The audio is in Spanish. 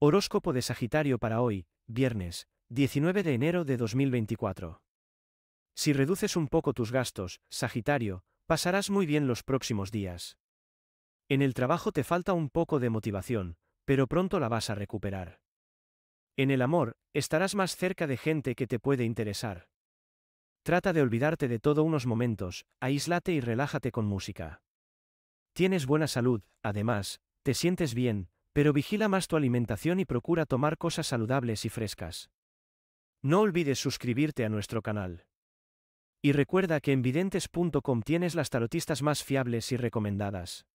Horóscopo de Sagitario para hoy, viernes, 19 de enero de 2024. Si reduces un poco tus gastos, Sagitario, pasarás muy bien los próximos días. En el trabajo te falta un poco de motivación, pero pronto la vas a recuperar. En el amor, estarás más cerca de gente que te puede interesar. Trata de olvidarte de todo unos momentos, aíslate y relájate con música. Tienes buena salud, además, te sientes bien, pero vigila más tu alimentación y procura tomar cosas saludables y frescas. No olvides suscribirte a nuestro canal. Y recuerda que en videntes.com tienes las tarotistas más fiables y recomendadas.